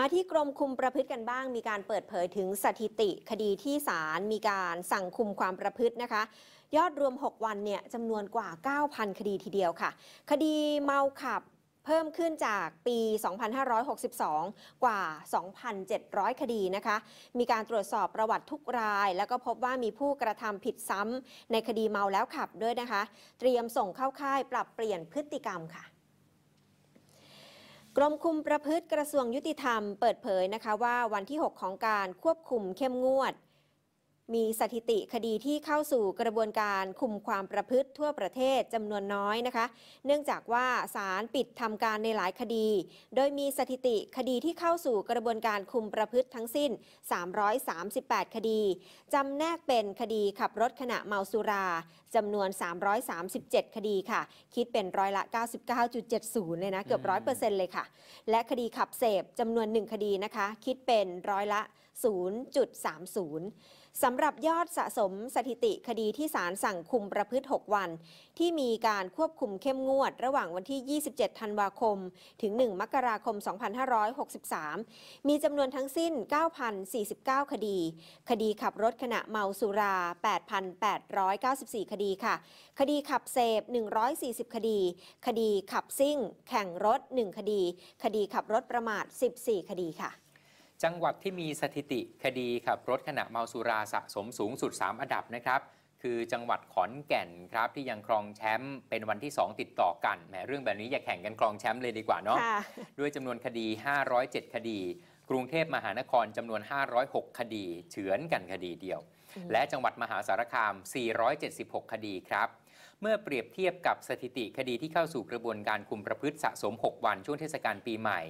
มาที่กรมคุมประพฤติกันบ้าง มีการเปิดเผยถึงสถิติคดีที่ศาลมีการสั่งคุมความประพฤตินะคะ ยอดรวม 6 วันเนี่ยจำนวนกว่า 9,000 คดีทีเดียวค่ะ คดีเมาขับ เพิ่มขึ้นจากปี 2562 กว่า 2,700 คดีนะคะ มีการตรวจสอบประวัติทุกราย แล้วก็พบว่ามีผู้กระทำผิดซ้ำในคดีเมาแล้วขับด้วยนะคะ เตรียมส่งเข้าค่ายปรับเปลี่ยนพฤติกรรมค่ะกรมคุมประพฤติกระทรวงยุติธรรมเปิดเผยนะคะว่าวันที่ 6 ของการควบคุมเข้มงวดมีสถิติคดีที่เข้าสู่กระบวนการคุมความประพฤติทั่วประเทศจำนวนน้อยนะคะ เนื่องจากว่าศาลปิดทำการในหลายคดี โดยมีสถิติคดีที่เข้าสู่กระบวนการคุมประพฤติทั้งสิ้น 338 คดีจำแนกเป็นคดีขับรถขณะเมาสุราจำนวน 337 คดีค่ะ คิดเป็นร้อยละ 99.70 เลยนะ เกือบ100%เเลยค่ะ และคดีขับเสพจำนวน 1 คดีนะคะ คิดเป็นร้อยละ 0.30สำำหรับยอดสะสมสถิติคดีที่ศาลสั่งคุมประพฤติ6วัน ที่มีการควบคุมเข้มงวด ระหว่างวันที่ 27 ธันวาคม ถึง 1 มกราคม 2563 มีจำนวนทั้งสิ้น 9,049 คดี คดีขับรถขณะเมาสุรา 8,894 คดีค่ะ คดีขับเสพ140 คดี คดีขับซิ่งแข่งรถ 1 คดี คดีขับรถประมาท 14 คดีค่ะจังหวัดที่มีสถิติคดีขับรถขณะเมาสุราสะสมสูงสุด 3อันดับนะครับ คือจังหวัดขอนแก่นครับที่ยังครองแชมป์เป็นวันที่ 2 ติดต่อกันแหมเรื่องแบบนี้อย่าแข่งกันครองแชมป์เลยดีกว่าเนาะด้วยจำนวนคดี507คดี กรุงเทพมหานครจำนวน 506 คดี เฉือนกันคดีเดียว และจังหวัดมหาสารคาม476 คดีครับเมื่อเปรียบเทียบกับสถิติคดีที่เข้าสู่กระบวนการคุมประพฤติสะสม 6 วันช่วงเทศกาลปีใหม่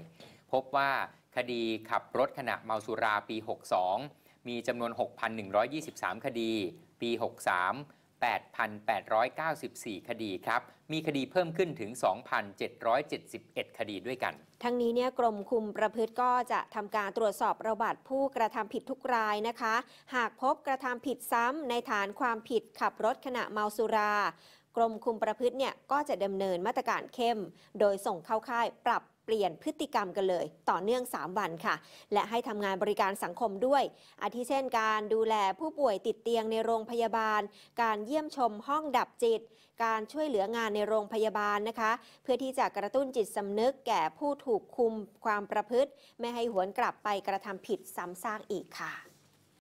พบว่าคดีขับรถขณะเมาสุราปี 62 มีจำนวน 6,123 คดี ปี 63 8,894 คดีครับ มีคดีเพิ่มขึ้นถึง 2,771 คดีด้วยกัน ทั้งนี้เนี่ยกรมคุมประพฤติก็จะทำการตรวจสอบระบาดผู้กระทำผิดทุกรายนะคะ หากพบกระทำผิดซ้ำในฐานความผิดขับรถขณะเมาสุรากรมคุมประพฤติเนี่ยก็จะดำเนินมาตรการเข้ม โดยส่งเข้าค่ายปรับเปลี่ยนพฤติกรรมกันเลย ต่อเนื่อง 3 วันค่ะ และให้ทำงานบริการสังคมด้วย อาทิเช่นการดูแลผู้ป่วยติดเตียงในโรงพยาบาล การเยี่ยมชมห้องดับจิต การช่วยเหลืองานในโรงพยาบาลนะคะ เพื่อที่จะกระตุ้นจิตสำนึกแก่ผู้ถูกคุมความประพฤติ ไม่ให้หวนกลับไปกระทำผิดซ้ำซากอีกค่ะ